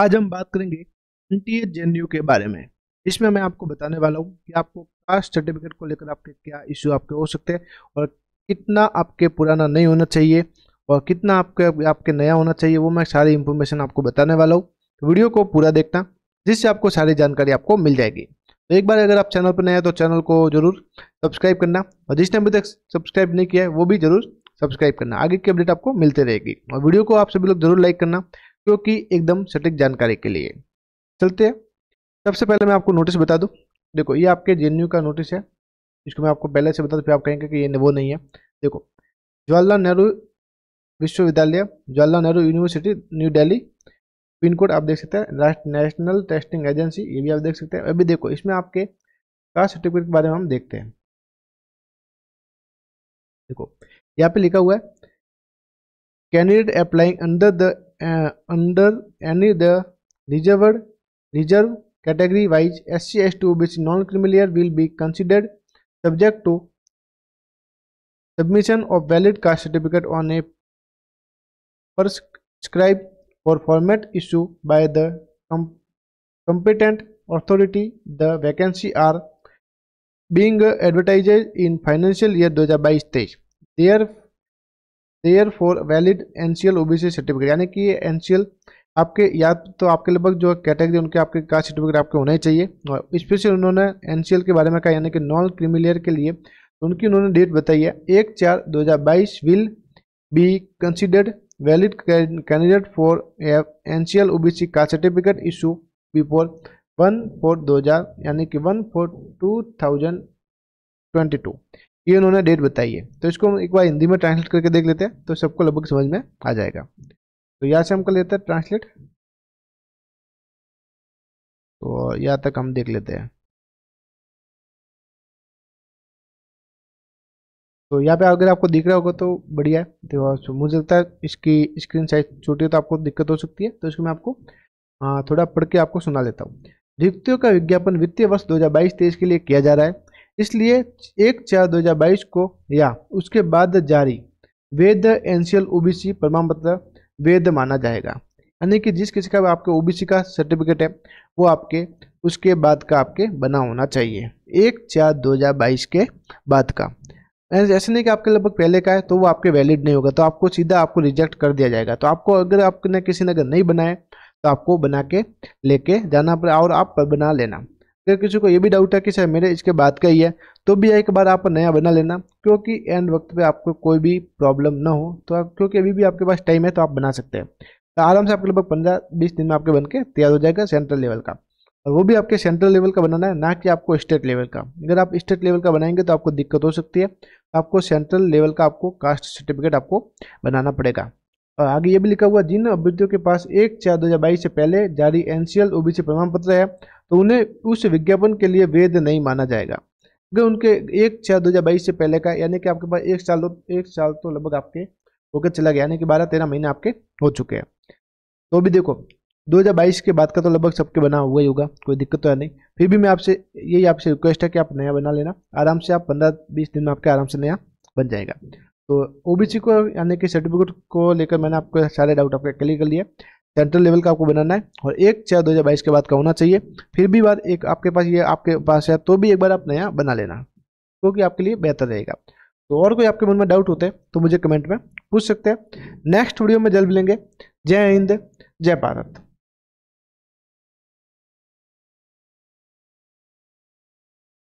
आज हम बात करेंगे एन टी के बारे में इसमें मैं आपको बताने वाला हूँ कि आपको कास्ट सर्टिफिकेट को लेकर आपके क्या इश्यू आपके हो सकते हैं और कितना आपके पुराना नहीं होना चाहिए और कितना आपके आपके नया होना चाहिए वो मैं सारी इन्फॉर्मेशन आपको बताने वाला हूँ तो वीडियो को पूरा देखना जिससे आपको सारी जानकारी आपको मिल जाएगी तो एक बार अगर आप चैनल पर नए हैं तो चैनल को जरूर सब्सक्राइब करना और जिसने अभी तक सब्सक्राइब नहीं किया है वो भी जरूर सब्सक्राइब करना आगे की अपडेट आपको मिलते रहेगी और वीडियो को आप सभी लोग जरूर लाइक करना वीडियो की एकदम सटीक जानकारी के लिए चलते हैं सबसे पहले मैं आपको नोटिस बता दूँ देखो ये आपके जे का नोटिस है इसको मैं आपको पहले से बता दूँ फिर आप कहेंगे कि ये वो नहीं है देखो जवाहरलाल नेहरू विश्वविद्यालय Jawaharlal Nehru university new Delhi pin code आप देख सकते हैं नेशनल टेस्टिंग एजेंसी ये भी आप देख सकते हैं अभी देखो इसमें आपके कास्ट सर्टिफिकेट के बारे में हम देखते हैं देखो यहाँ पे लिखा हुआ है candidate applying under the uh, under any the reserved reserve category wise SCS2 which non-criminal will be considered subject to submission of valid caste certificate on a prescribed or format issue by the com competent authority the vacancy are being advertised in financial year 2022 therefore therefore valid N C L O B C certificate यानी कि ये N C L आपके या तो आपके लगभग जो category उनके आपके कास्ट सर्टिफिकेट आपके होना ही चाहिए और स्पेशल उन्होंने एन सी एल के बारे में कहा यानी कि नॉन क्रिमिलियर के लिए तो उनकी उन्होंने डेट बताई है एक चार दो हज़ार बाईस will be considered valid candidate for N C L O B C caste certificate issue before one four दो हज़ार यानी कि one four two thousand twenty two ये उन्होंने डेट बताई है तो इसको हम एक बार हिंदी में ट्रांसलेट करके देख लेते हैं तो सबको लगभग समझ में आ जाएगा तो यहाँ से हम कर लेते हैं ट्रांसलेट तो यहाँ तक हम देख लेते हैं तो यहाँ पे अगर आपको दिख रहा होगा तो बढ़िया है तो मुझे लगता है इसकी स्क्रीन साइज छोटी है तो आपको दिक्कत हो सकती है तो इसको मैं आपको हाँ, थोड़ा पढ़ के आपको सुना लेता हूँ रिक्तियों का विज्ञापन वित्तीय वर्ष 2022-23 के लिए किया जा रहा है इसलिए एक चार दो हज़ार बाईस को या उसके बाद जारी वेद एनसीएल ओबीसी प्रमाण पत्र वेद माना जाएगा यानी कि जिस किसी का आपके ओबीसी का सर्टिफिकेट है वो आपके उसके बाद का आपके बना होना चाहिए एक चार दो हज़ार बाईस के बाद का ऐसे नहीं कि आपके लगभग पहले का है तो वो आपके वैलिड नहीं होगा तो आपको सीधा आपको रिजेक्ट कर दिया जाएगा तो आपको अगर आपने किसी ने अगर नहीं बनाए तो आपको बना के लेके जाना पड़े और आप बना लेना अगर किसी को ये भी डाउट है कि सर मेरे इसके बाद का ही है तो भी एक बार आप नया बना लेना क्योंकि एंड वक्त पे आपको कोई भी प्रॉब्लम ना हो तो आप क्योंकि अभी भी आपके पास टाइम है तो आप बना सकते हैं तो आराम से आपके लगभग पंद्रह बीस दिन में आपके बन के तैयार हो जाएगा सेंट्रल लेवल का और वो भी आपके सेंट्रल लेवल का बनाना है ना कि आपको स्टेट लेवल का अगर आप स्टेट लेवल का बनाएंगे तो आपको दिक्कत हो सकती है आपको सेंट्रल लेवल का आपको कास्ट सर्टिफिकेट आपको बनाना पड़ेगा और आगे ये भी लिखा हुआ जिन अभ्यर्थियों के पास एक चार दो हजार बाईस से पहले जारी एनसीएल ओबीसी प्रमाण पत्र है तो उन्हें उस विज्ञापन के लिए वैध नहीं माना जाएगा अगर उनके एक चार दो हजार बाईस से पहले का यानी कि आपके पास एक साल तो, एक साल तो लगभग आपके होकर चला गया यानी कि बारह तेरह महीने आपके हो चुके हैं तो भी देखो 2022 के बाद का तो लगभग सबके बना हुआ ही होगा कोई दिक्कत तो है नहीं फिर भी मैं आपसे यही आपसे रिक्वेस्ट है कि आप नया बना लेना आराम से आप पंद्रह बीस दिन में आपके आराम से नया बन जाएगा तो ओ को यानी कि सर्टिफिकेट को लेकर मैंने आपको सारे डाउट आपके क्लियर कर लिया सेंट्रल लेवल का आपको बनाना है और एक चार दो हज़ार बाईस के बाद का होना चाहिए फिर भी बार एक आपके पास ये आपके पास है तो भी एक बार आप नया बना लेना क्योंकि तो आपके लिए बेहतर रहेगा तो और कोई आपके मन में डाउट होते हैं तो मुझे कमेंट में पूछ सकते हैं नेक्स्ट वीडियो में जल्द मिलेंगे जय हिंद जय भारत